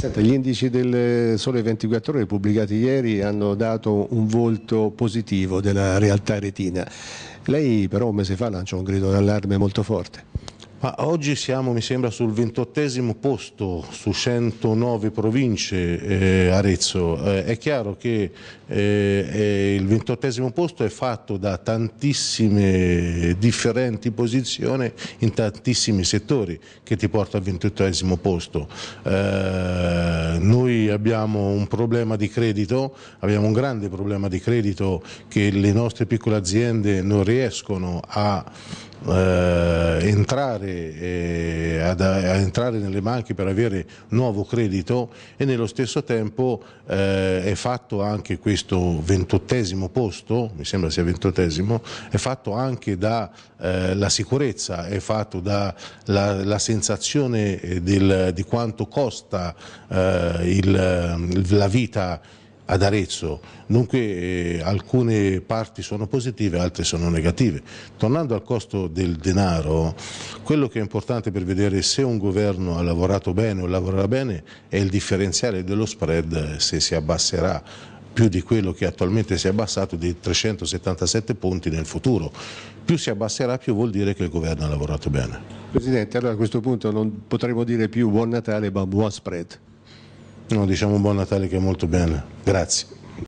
Senta, gli indici del Sole 24 Ore pubblicati ieri hanno dato un volto positivo della realtà retina. Lei però un mese fa lanciò un grido d'allarme molto forte. Ma oggi siamo, mi sembra, sul ventottesimo posto su 109 province eh, Arezzo. Eh, è chiaro che eh, il ventottesimo posto è fatto da tantissime differenti posizioni in tantissimi settori che ti porta al ventottesimo posto. Eh, noi abbiamo un problema di credito, abbiamo un grande problema di credito che le nostre piccole aziende non riescono a eh, entrare, eh, ad, a entrare nelle banche per avere nuovo credito e nello stesso tempo eh, è fatto anche questo ventottesimo posto, mi sembra sia ventottesimo, è fatto anche dalla eh, sicurezza, è fatto dalla sensazione eh, del, di quanto costa eh, il, la vita ad Arezzo, dunque eh, alcune parti sono positive, altre sono negative. Tornando al costo del denaro, quello che è importante per vedere se un governo ha lavorato bene o lavorerà bene è il differenziale dello spread se si abbasserà più di quello che attualmente si è abbassato di 377 punti nel futuro. Più si abbasserà, più vuol dire che il governo ha lavorato bene. Presidente, allora a questo punto non potremmo dire più buon Natale ma buon spread. No, diciamo buon Natale che è molto bene. Grazie.